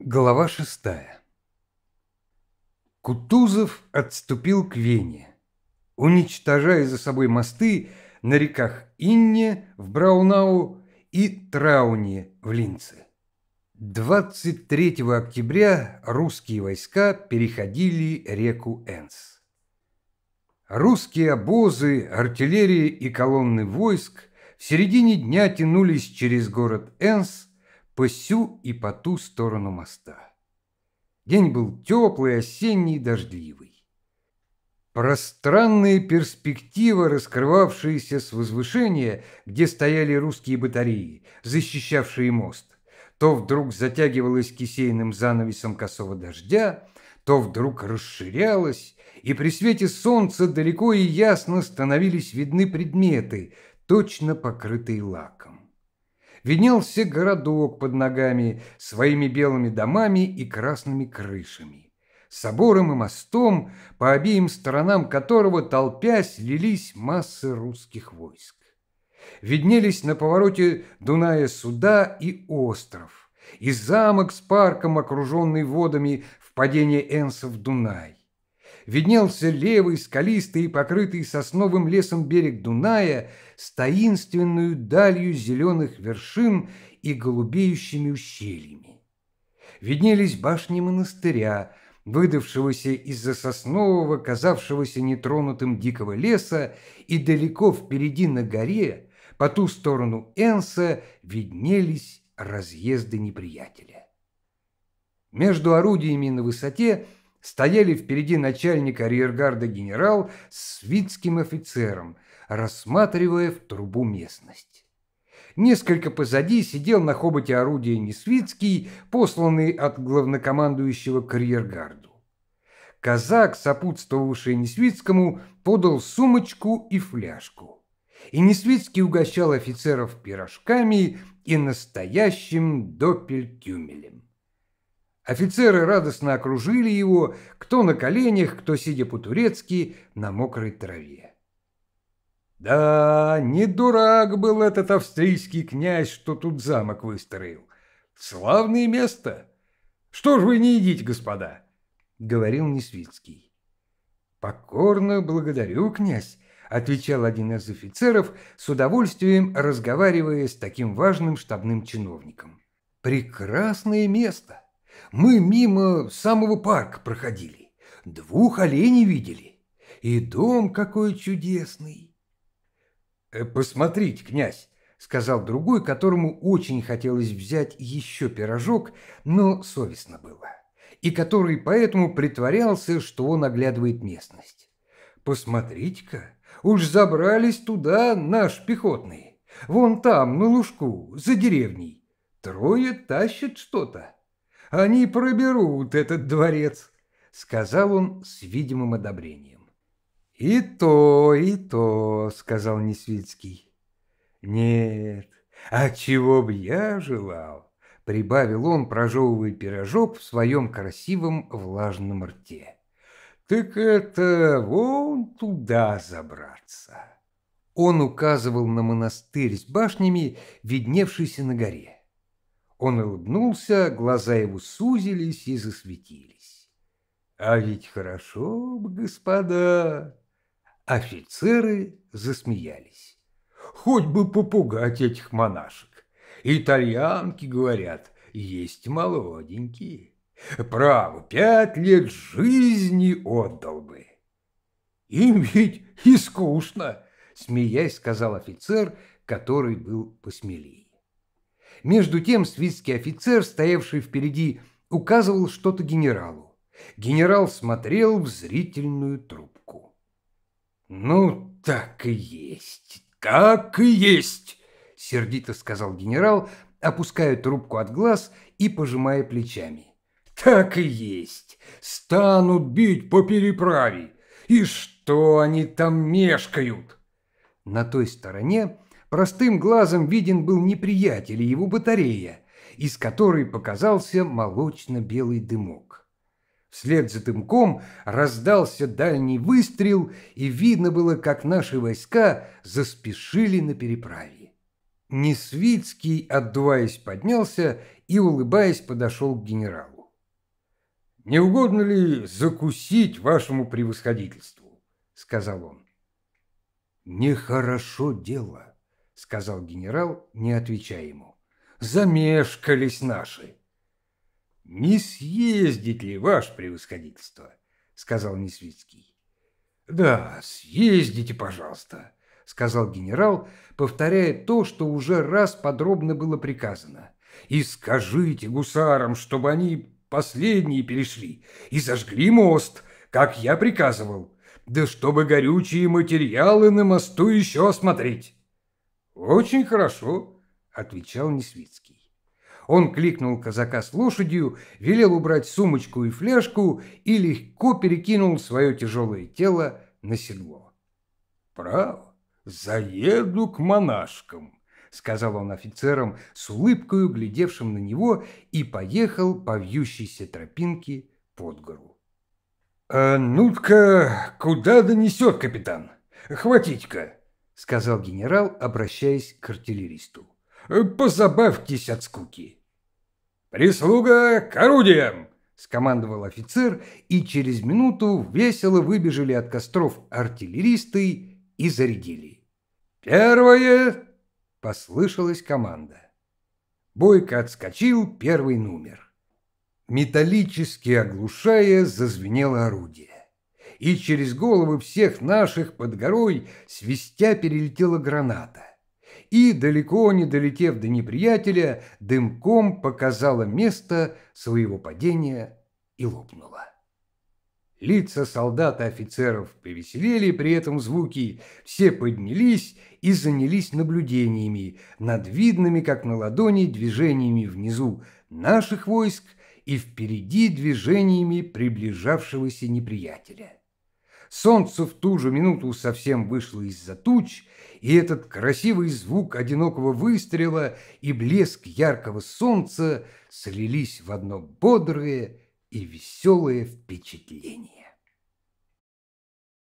Глава шестая. Кутузов отступил к Вене, уничтожая за собой мосты на реках Инне в Браунау и Трауне в Линце. 23 октября русские войска переходили реку Энс. Русские обозы, артиллерия и колонны войск в середине дня тянулись через город Энс по сю и по ту сторону моста. День был теплый, осенний, дождливый. Пространная перспектива, раскрывавшаяся с возвышения, где стояли русские батареи, защищавшие мост, то вдруг затягивалась кисейным занавесом косого дождя, то вдруг расширялась, и при свете солнца далеко и ясно становились видны предметы, точно покрытые лаком виднелся городок под ногами своими белыми домами и красными крышами, собором и мостом, по обеим сторонам которого, толпясь, лились массы русских войск. Виднелись на повороте Дуная суда и остров, и замок с парком, окруженный водами, впадения Энса в Дунай виднелся левый, скалистый и покрытый сосновым лесом берег Дуная с таинственную далью зеленых вершин и голубеющими ущельями. Виднелись башни монастыря, выдавшегося из-за соснового, казавшегося нетронутым дикого леса, и далеко впереди на горе, по ту сторону Энса, виднелись разъезды неприятеля. Между орудиями на высоте – Стояли впереди начальника арьергарда генерал с свитским офицером, рассматривая в трубу местность. Несколько позади сидел на хоботе орудия Несвицкий, посланный от главнокомандующего к арьергарду. Казак, сопутствовавший Несвицкому, подал сумочку и фляжку. И Несвицкий угощал офицеров пирожками и настоящим допелькюмелем. Офицеры радостно окружили его, кто на коленях, кто сидя по-турецки на мокрой траве. Да, не дурак был этот австрийский князь, что тут замок выстроил. Славное место. Что ж вы не едите, господа? — говорил Несвицкий. Покорно благодарю, князь, — отвечал один из офицеров, с удовольствием разговаривая с таким важным штабным чиновником. «Прекрасное место!» Мы мимо самого парка проходили, двух оленей видели, и дом какой чудесный. «Э, «Посмотрите, князь!» — сказал другой, которому очень хотелось взять еще пирожок, но совестно было, и который поэтому притворялся, что он оглядывает местность. «Посмотрите-ка, уж забрались туда наш пехотные, вон там, на лужку, за деревней. Трое тащат что-то». Они проберут этот дворец», — сказал он с видимым одобрением. «И то, и то», — сказал Несвицкий. «Нет, а чего б я желал?» — прибавил он, прожевывая пирожок в своем красивом влажном рте. «Так это вон туда забраться». Он указывал на монастырь с башнями, видневшийся на горе. Он улыбнулся, глаза его сузились и засветились. «А ведь хорошо, господа!» Офицеры засмеялись. «Хоть бы попугать этих монашек! Итальянки, говорят, есть молоденькие. Право, пять лет жизни отдал бы!» «Им ведь и скучно!» — смеясь сказал офицер, который был посмелее. Между тем свистский офицер, стоявший впереди, указывал что-то генералу. Генерал смотрел в зрительную трубку. «Ну, так и есть, так и есть!» — сердито сказал генерал, опуская трубку от глаз и пожимая плечами. «Так и есть! Станут бить по переправе! И что они там мешкают?» На той стороне простым глазом виден был неприятель и его батарея, из которой показался молочно-белый дымок. Вслед за дымком раздался дальний выстрел, и видно было, как наши войска заспешили на переправе. Несвицкий, отдуваясь, поднялся и, улыбаясь, подошел к генералу. «Не угодно ли закусить вашему превосходительству?» — сказал он. «Нехорошо дело», — сказал генерал, не отвечая ему. «Замешкались наши!» «Не съездить ли, ваше превосходительство?» — сказал Несвицкий. «Да, съездите, пожалуйста», — сказал генерал, повторяя то, что уже раз подробно было приказано. «И скажите гусарам, чтобы они последние перешли и зажгли мост, как я приказывал, да чтобы горючие материалы на мосту еще осмотреть». «Очень хорошо», – отвечал Несвицкий. Он кликнул казака с лошадью, велел убрать сумочку и фляжку и легко перекинул свое тяжелое тело на седло. «Право, заеду к монашкам», — сказал он офицерам с улыбкою, глядевшим на него, и поехал по вьющейся тропинке под гору. «А ну-ка, куда донесет капитан? Хватить-ка!» — сказал генерал, обращаясь к артиллеристу. «Э, «Позабавьтесь от скуки!» «Прислуга к орудиям!» — скомандовал офицер, и через минуту весело выбежали от костров артиллеристы и зарядили. «Первое!» — послышалась команда. Бойко отскочил первый номер. Металлически оглушая, зазвенело орудие и через головы всех наших под горой свистя перелетела граната. И, далеко не долетев до неприятеля, дымком показала место своего падения и лопнула. Лица солдат и офицеров повеселели при этом звуки, все поднялись и занялись наблюдениями над видными, как на ладони, движениями внизу наших войск и впереди движениями приближавшегося неприятеля. Солнце в ту же минуту совсем вышло из-за туч, и этот красивый звук одинокого выстрела и блеск яркого солнца слились в одно бодрое и веселое впечатление.